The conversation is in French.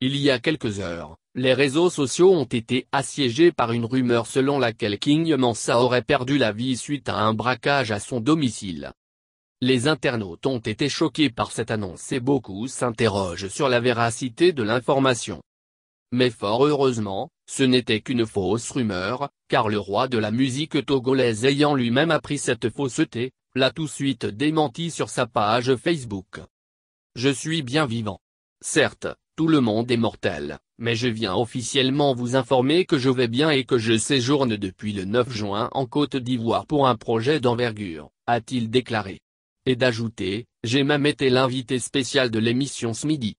Il y a quelques heures, les réseaux sociaux ont été assiégés par une rumeur selon laquelle King Mansa aurait perdu la vie suite à un braquage à son domicile. Les internautes ont été choqués par cette annonce et beaucoup s'interrogent sur la véracité de l'information. Mais fort heureusement, ce n'était qu'une fausse rumeur, car le roi de la musique togolaise ayant lui-même appris cette fausseté, l'a tout de suite démenti sur sa page Facebook. Je suis bien vivant. Certes, tout le monde est mortel, mais je viens officiellement vous informer que je vais bien et que je séjourne depuis le 9 juin en Côte d'Ivoire pour un projet d'envergure, a-t-il déclaré. Et d'ajouter, j'ai même été l'invité spécial de l'émission ce midi.